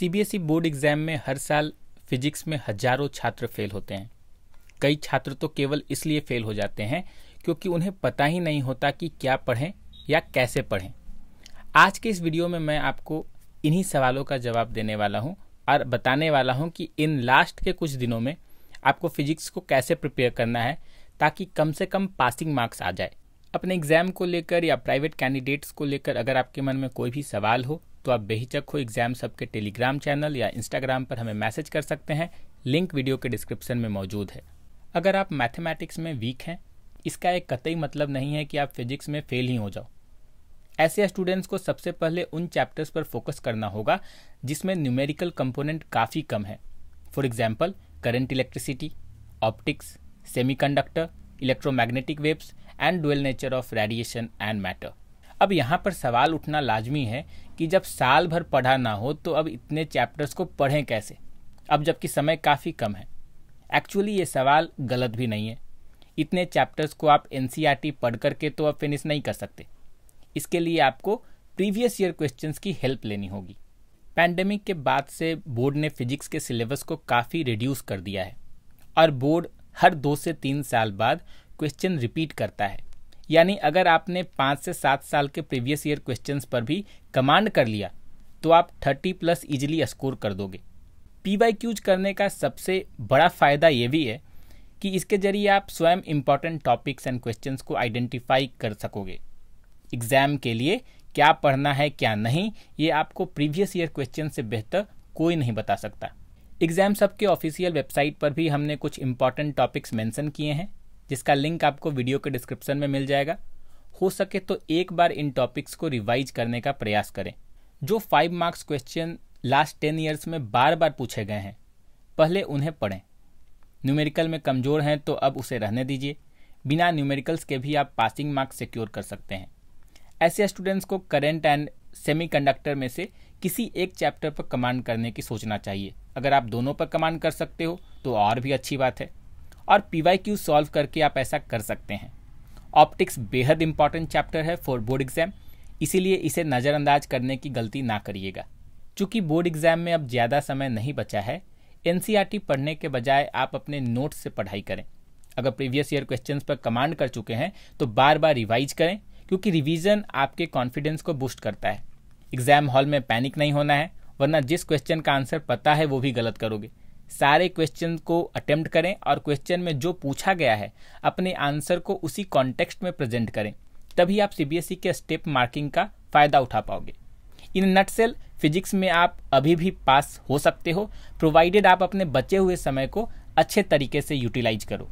CBSE board exam में हर साल physics में हजारों छात्र फेल होते हैं कई छात्र तो केवल इसलिए फेल हो जाते हैं क्योंकि उन्हें पता ही नहीं होता कि क्या पढ़ें या कैसे पढ़ें आज के इस वीडियो में मैं आपको इन्हीं सवालों का जवाब देने वाला हूं और बताने वाला हूं कि इन लास्ट के कुछ दिनों में आपको फिजिक्स को कैसे प्रिपेयर करना है ताकि कम से कम पासिंग मार्क्स आ जाए अपने एग्ज़ाम को लेकर या प्राइवेट कैंडिडेट्स को लेकर अगर आपके मन में कोई भी सवाल हो तो आप बेहिचक हो एग्जाम सबके टेलीग्राम चैनल या इंस्टाग्राम पर हमें मैसेज कर सकते हैं लिंक वीडियो के डिस्क्रिप्शन में मौजूद है अगर आप मैथमेटिक्स में वीक हैं इसका एक कतई मतलब नहीं है कि आप फिजिक्स में फेल ही हो जाओ ऐसे स्टूडेंट्स को सबसे पहले उन चैप्टर्स पर फोकस करना होगा जिसमें न्यूमेरिकल कंपोनेंट काफ़ी कम है for example current electricity optics semiconductor electromagnetic waves and dual nature of radiation and matter अब यहाँ पर सवाल उठना लाजमी है कि जब साल भर पढ़ा ना हो तो अब इतने चैप्टर्स को पढ़ें कैसे अब जबकि समय काफ़ी कम है एक्चुअली ये सवाल गलत भी नहीं है इतने चैप्टर्स को आप एन e पढ़ करके तो अब फिनिश नहीं कर सकते इसके लिए आपको प्रीवियस ईयर क्वेश्चंस की हेल्प लेनी होगी पैंडेमिक के बाद से बोर्ड ने फिजिक्स के सिलेबस को काफ़ी रिड्यूस कर दिया है और बोर्ड हर दो से तीन साल बाद क्वेश्चन रिपीट करता है यानी अगर आपने पाँच से सात साल के प्रीवियस ईयर क्वेश्चंस पर भी कमांड कर लिया तो आप थर्टी प्लस इजिली स्कोर कर दोगे पी वाई क्यूज करने का सबसे बड़ा फ़ायदा ये भी है कि इसके जरिए आप स्वयं इम्पॉर्टेंट टॉपिक्स एंड क्वेश्चंस को आइडेंटिफाई कर सकोगे एग्ज़ाम के लिए क्या पढ़ना है क्या नहीं ये आपको प्रीवियस ईयर क्वेश्चन से बेहतर कोई नहीं बता सकता एग्ज़ाम सब के ऑफिशियल वेबसाइट पर भी हमने कुछ इम्पॉर्टेंट टॉपिक्स मेंशन किए हैं जिसका लिंक आपको वीडियो के डिस्क्रिप्शन में मिल जाएगा हो सके तो एक बार इन टॉपिक्स को रिवाइज करने का प्रयास करें जो five marks question last ten years में बार बार पूछे गए हैं पहले उन्हें पढ़ें न्यूमेरिकल में कमज़ोर हैं तो अब उसे रहने दीजिए बिना न्यूमेरिकल्स के भी आप पासिंग मार्क्स सिक्योर कर सकते हैं ऐसे स्टूडेंट्स को करेंट एंड सेमीकंडक्टर में से किसी एक चैप्टर पर कमांड करने की सोचना चाहिए अगर आप दोनों पर कमांड कर सकते हो तो और भी अच्छी बात है और क्यू सॉल्व करके आप ऐसा कर सकते हैं ऑप्टिक्स बेहद इंपॉर्टेंट चैप्टर है फॉर बोर्ड एग्जाम इसीलिए इसे नज़रअंदाज करने की गलती ना करिएगा चूँकि बोर्ड एग्जाम में अब ज़्यादा समय नहीं बचा है एन e पढ़ने के बजाय आप अपने नोट्स से पढ़ाई करें अगर प्रीवियस ईयर क्वेश्चन पर कमांड कर चुके हैं तो बार बार रिवाइज करें क्योंकि रिवीजन आपके कॉन्फिडेंस को बूस्ट करता है एग्जाम हॉल में पैनिक नहीं होना है वरना जिस क्वेश्चन का आंसर पता है वो भी गलत करोगे सारे क्वेश्चन को अटेम्प्ट करें और क्वेश्चन में जो पूछा गया है अपने आंसर को उसी कॉन्टेक्स्ट में प्रेजेंट करें तभी आप सीबीएसई e के स्टेप मार्किंग का फ़ायदा उठा पाओगे इन नटसेल फिजिक्स में आप अभी भी पास हो सकते हो प्रोवाइडेड आप अपने बचे हुए समय को अच्छे तरीके से यूटिलाइज करो